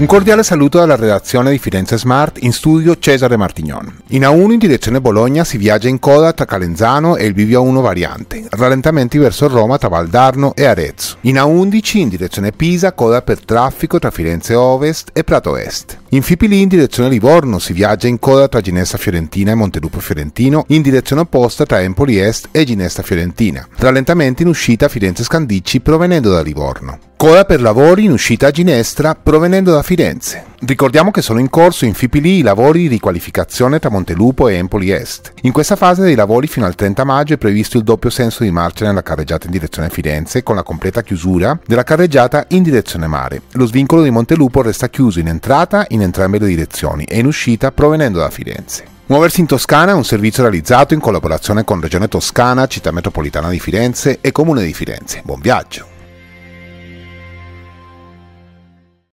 Un cordiale saluto dalla redazione di Firenze Smart in studio Cesare Martignon. In A1 in direzione Bologna si viaggia in coda tra Calenzano e il Bivio a 1 variante, rallentamenti verso Roma tra Valdarno e Arezzo. In A11 in direzione Pisa coda per traffico tra Firenze Ovest e Prato Est. In Fipili in direzione Livorno si viaggia in coda tra Ginessa Fiorentina e Montelupo Fiorentino, in direzione opposta tra Empoli Est e Ginesta Fiorentina. Rallentamenti in uscita Firenze Scandicci provenendo da Livorno. Coda per lavori in uscita a Ginestra provenendo da Firenze. Ricordiamo che sono in corso in Fipili i lavori di riqualificazione tra Montelupo e Empoli Est. In questa fase dei lavori fino al 30 maggio è previsto il doppio senso di marcia nella carreggiata in direzione Firenze con la completa chiusura della carreggiata in direzione mare. Lo svincolo di Montelupo resta chiuso in entrata in entrambe le direzioni e in uscita provenendo da Firenze. Muoversi in Toscana è un servizio realizzato in collaborazione con Regione Toscana, Città Metropolitana di Firenze e Comune di Firenze. Buon viaggio!